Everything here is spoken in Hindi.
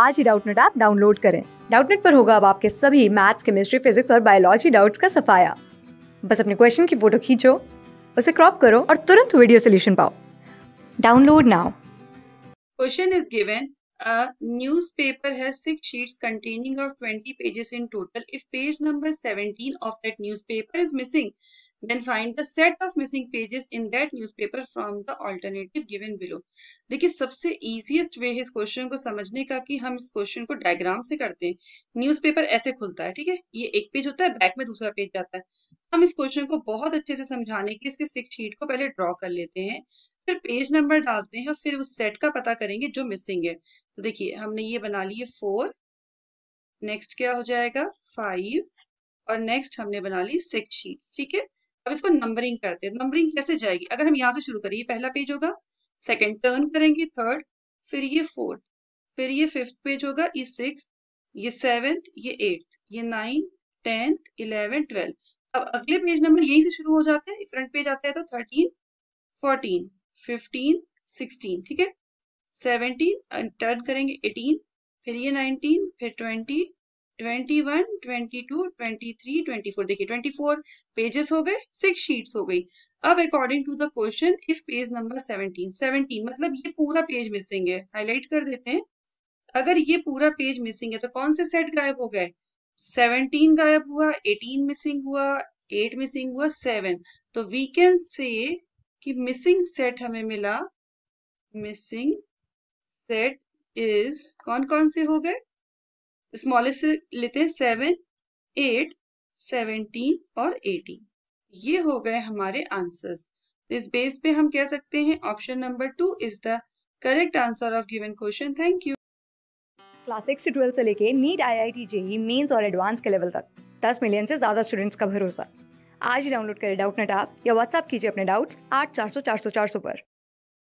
आज ही डाउटनेट ऐप डाउनलोड करें डाउटनेट पर होगा अब आपके सभी मैथ्स केमिस्ट्री फिजिक्स और बायोलॉजी डाउट्स का सफाया बस अपने क्वेश्चन की फोटो खींचो उसे क्रॉप करो और तुरंत वीडियो सोल्यूशन पाओ download now question is given A newspaper has six sheets containing of 20 pages in total. If page number 17 of that newspaper is missing, Then find the set of missing pages in that newspaper from the alternative given below. देखिए सबसे easiest way है इस क्वेश्चन को समझने का कि हम इस क्वेश्चन को डायग्राम से करते हैं न्यूज़पेपर ऐसे खुलता है ठीक है ये एक पेज होता है बैक में दूसरा पेज जाता है हम इस क्वेश्चन को बहुत अच्छे से समझाने के इसके सिक्स शीट को पहले ड्रॉ कर लेते हैं फिर पेज नंबर डालते हैं फिर उस सेट का पता करेंगे जो मिसिंग है तो देखिए हमने ये बना लिए फोर नेक्स्ट क्या हो जाएगा फाइव और नेक्स्ट हमने बना ली सिक्स शीट्स ठीक है अब इसको नंबरिंग करते हैं नंबरिंग कैसे जाएगी अगर हम यहाँ से शुरू करें ये पहला पेज होगा सेकेंड टर्न करेंगे थर्ड फिर ये फोर्थ फिर ये फिफ्थ पेज होगा ये सिक्स ये सेवेंथ ये एट्थ ये नाइन टेंथ इलेवेंथ ट्वेल्थ अब अगले पेज नंबर यहीं से शुरू हो जाते हैं फ्रंट पेज आते हैं तो थर्टीन फोर्टीन फिफ्टीन सिक्सटीन ठीक है सेवनटीन टर्न करेंगे एटीन फिर ये नाइनटीन फिर twenty twenty one twenty two twenty three twenty four देखिए ट्वेंटी फोर पेजेस हो गए सिक्स शीट्स हो गई अब according to the question if page number seventeen seventeen मतलब ये पूरा पेज मिसिंग है हाईलाइट कर देते हैं अगर ये पूरा पेज मिसिंग है तो कौन से सेट गायब हो गए सेवनटीन गायब हुआ एटीन मिसिंग हुआ एट मिसिंग हुआ सेवन तो वी कैन से कि मिसिंग सेट हमें मिला मिसिंग सेट इज कौन कौन से हो गए स्मॉलेस्ट से लेते हैं सेवन एट सेवनटीन और एटीन ये हो गए हमारे आंसर्स इस बेस पे हम कह सकते हैं option number two is the correct answer of given question thank you class six से ट्वेल्थ से लेके NEET I I T JEE mains और एडवांस के लेवल तक दस मिलियन से ज्यादा स्टूडेंट्स का भरोसा आज ही डाउनलोड करें डाउट नेट आप या व्हाट्सअप कीजिए अपने डाउट्स आठ चार सौ चार सौ चार सौ पर